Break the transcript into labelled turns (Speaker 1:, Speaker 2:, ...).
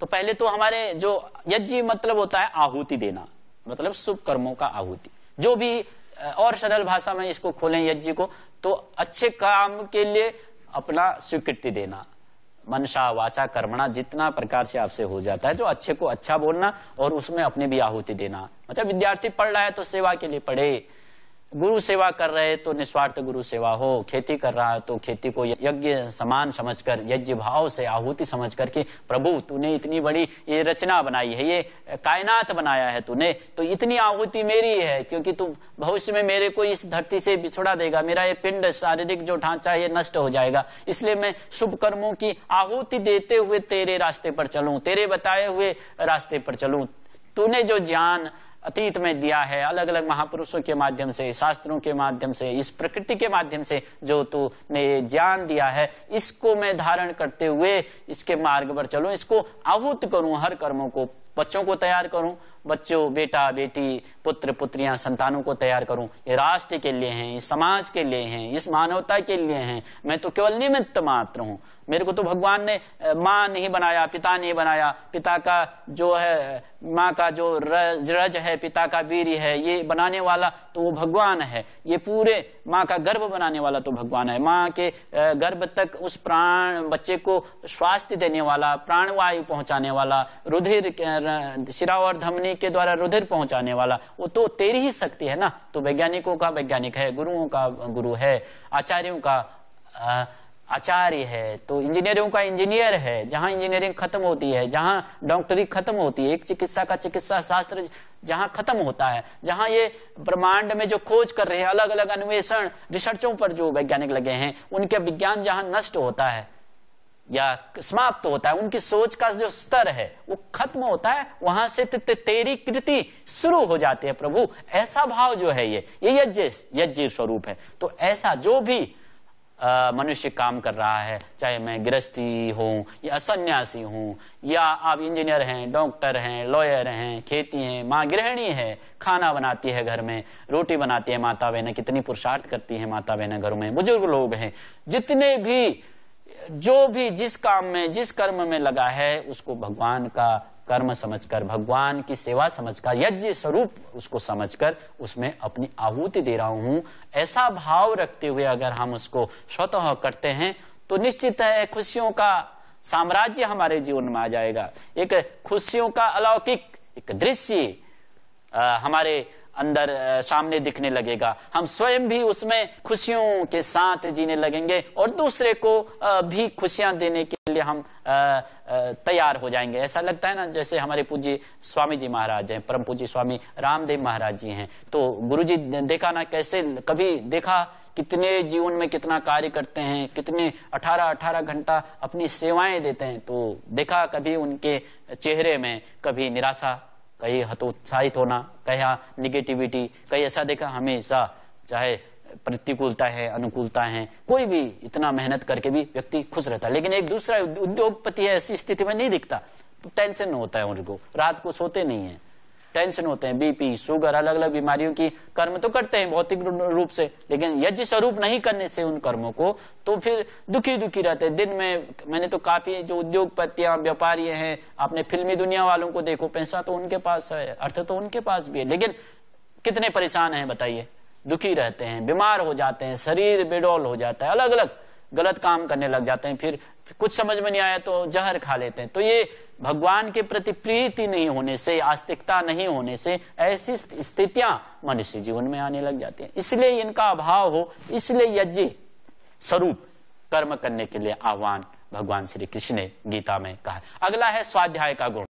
Speaker 1: तो पहले तो हमारे जो यज्ञ मतलब होता है आहूति देना मतलब शुभ कर्मों का आहूति जो भी और सरल भाषा में इसको खोलें यज्ञ को तो अच्छे काम के लिए अपना स्वीकृति देना मनसा वाचा कर्मणा जितना प्रकार से आपसे हो जाता है जो अच्छे को अच्छा बोलना और उसमें अपने भी आहूति देना मतलब विद्यार्थी पढ़ रहा है तो सेवा के लिए पढ़े गुरु सेवा कर रहे तो निस्वार्थ गुरु सेवा हो खेती कर रहा है तो खेती को यज्ञ समान समझकर यज्ञ भाव से आहुति समझ करके प्रभु तूने इतनी बड़ी ये रचना बनाई है ये कायनात बनाया है तूने तो इतनी आहुति मेरी है क्योंकि तू भविष्य में मेरे को इस धरती से बिछोड़ा देगा मेरा ये पिंड शारीरिक जो ढांचा है नष्ट हो जाएगा इसलिए मैं शुभ कर्मों की आहुति देते हुए तेरे रास्ते पर चलू तेरे बताए हुए रास्ते पर चलू तूने जो ज्ञान अतीत में दिया है अलग अलग महापुरुषों के माध्यम से शास्त्रों के माध्यम से इस प्रकृति के माध्यम से जो तू ने ज्ञान दिया है इसको मैं धारण करते हुए इसके मार्ग पर चलू इसको आहूत करूं हर कर्मों को बच्चों को तैयार करूं बच्चों बेटा बेटी पुत्र पुत्रियां संतानों को तैयार करूं ये राष्ट्र के लिए हैं इस समाज के लिए हैं इस मानवता के लिए हैं मैं तो केवल निमित्त मात्र हूं मेरे को तो भगवान ने माँ नहीं बनाया पिता नहीं बनाया पिता का जो है माँ का जो रज, रज है पिता का वीर है ये बनाने वाला तो वो भगवान है ये पूरे माँ का गर्भ बनाने वाला तो भगवान है माँ के गर्भ तक उस प्राण बच्चे को स्वास्थ्य देने वाला प्राणवायु पहुंचाने वाला रुधिर शिरा और धमनी के द्वारा रुधिर पहुंचाने वाला वो तो तेरी ही शक्ति है ना तो वैज्ञानिकों का वैज्ञानिक है गुरुओं का गुरु है आचार्यों का आ, आचार्य है तो इंजीनियरों का इंजीनियर है जहां इंजीनियरिंग खत्म होती है जहां डॉक्टरी खत्म होती है एक चिकित्सा का चिकित्सा शास्त्र जहां खत्म होता है जहां ये ब्रह्मांड में जो खोज कर रहे हैं अलग अलग अन्वेषण रिसर्चों पर जो वैज्ञानिक लगे हैं उनके विज्ञान जहां नष्ट होता है या समाप्त होता है उनकी सोच का जो स्तर है वो खत्म होता है वहां से तेरी कृति शुरू हो जाती है प्रभु ऐसा भाव जो है ये ये यज्ञ यज्ञ स्वरूप है तो ऐसा जो भी मनुष्य काम कर रहा है चाहे मैं गृहस्थी हूँ या सन्यासी हूँ या आप इंजीनियर हैं डॉक्टर हैं लॉयर हैं खेती हैं माँ गृहिणी है खाना बनाती है घर में रोटी बनाती है माता बहन कितनी पुरुषार्थ करती है माता बहनें घरों में बुजुर्ग लोग हैं जितने भी जो भी जिस काम में जिस कर्म में लगा है उसको भगवान का कर्म समझकर भगवान की सेवा समझकर यज्ञ स्वरूप उसको समझकर उसमें अपनी आहुति दे रहा हूं ऐसा भाव रखते हुए अगर हम उसको स्वतः करते हैं तो निश्चित है खुशियों का साम्राज्य हमारे जीवन में आ जाएगा एक खुशियों का अलौकिक एक दृश्य हमारे अंदर सामने दिखने लगेगा हम स्वयं भी उसमें खुशियों के साथ जीने लगेंगे और दूसरे को भी खुशियां देने के लिए हम तैयार हो जाएंगे ऐसा लगता है ना जैसे हमारे पूज्य स्वामी जी महाराज हैं परम पूज्य स्वामी रामदेव महाराज जी हैं तो गुरु जी देखा ना कैसे कभी देखा कितने जीवन में कितना कार्य करते हैं कितने 18-18 घंटा अपनी सेवाएं देते हैं तो देखा कभी उनके चेहरे में कभी निराशा कहीं हतोत्साहित होना कहीं निगेटिविटी कहीं ऐसा देखा हमेशा चाहे प्रतिकूलता है अनुकूलता है कोई भी इतना मेहनत करके भी व्यक्ति खुश रहता है लेकिन एक दूसरा उद्योगपति ऐसी स्थिति में नहीं दिखता टेंशन तो होता है उनको रात को सोते नहीं है टेंशन होते हैं बीपी शुगर अलग अलग बीमारियों की कर्म तो करते हैं भौतिक रूप से लेकिन यज्ञ स्वरूप नहीं करने से उन कर्मों को तो फिर दुखी दुखी रहते हैं दिन में मैंने तो काफी जो उद्योगपतियां व्यापारी हैं आपने फिल्मी दुनिया वालों को देखो पैसा तो उनके पास है अर्थ तो उनके पास भी है लेकिन कितने परेशान है बताइए दुखी रहते हैं बीमार हो जाते हैं शरीर बेडोल हो जाता है अलग अलग गलत काम करने लग जाते हैं फिर कुछ समझ में नहीं आया तो जहर खा लेते हैं तो ये भगवान के प्रति प्रीति नहीं होने से आस्तिकता नहीं होने से ऐसी स्थितियां मनुष्य जीवन में आने लग जाती हैं इसलिए इनका अभाव हो इसलिए यज्ञ स्वरूप कर्म करने के लिए आह्वान भगवान श्री कृष्ण ने गीता में कहा अगला है स्वाध्याय का गुण